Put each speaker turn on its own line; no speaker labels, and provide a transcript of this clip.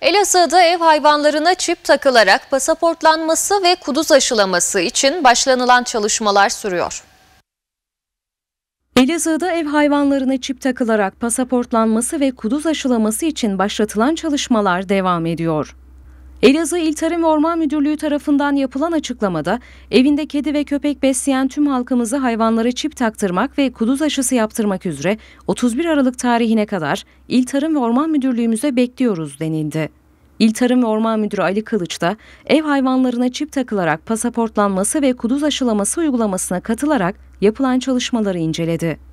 Elazığ'da ev hayvanlarına çip takılarak pasaportlanması ve kuduz aşılaması için başlanılan çalışmalar sürüyor.
Elazığ'da ev hayvanlarına çip takılarak pasaportlanması ve kuduz aşılaması için başlatılan çalışmalar devam ediyor. Elazığ İl Tarım ve Orman Müdürlüğü tarafından yapılan açıklamada evinde kedi ve köpek besleyen tüm halkımızı hayvanlara çip taktırmak ve kuduz aşısı yaptırmak üzere 31 Aralık tarihine kadar İl Tarım ve Orman Müdürlüğümüze bekliyoruz denildi. İl Tarım ve Orman Müdürü Ali Kılıç da ev hayvanlarına çip takılarak pasaportlanması ve kuduz aşılaması uygulamasına katılarak yapılan çalışmaları inceledi.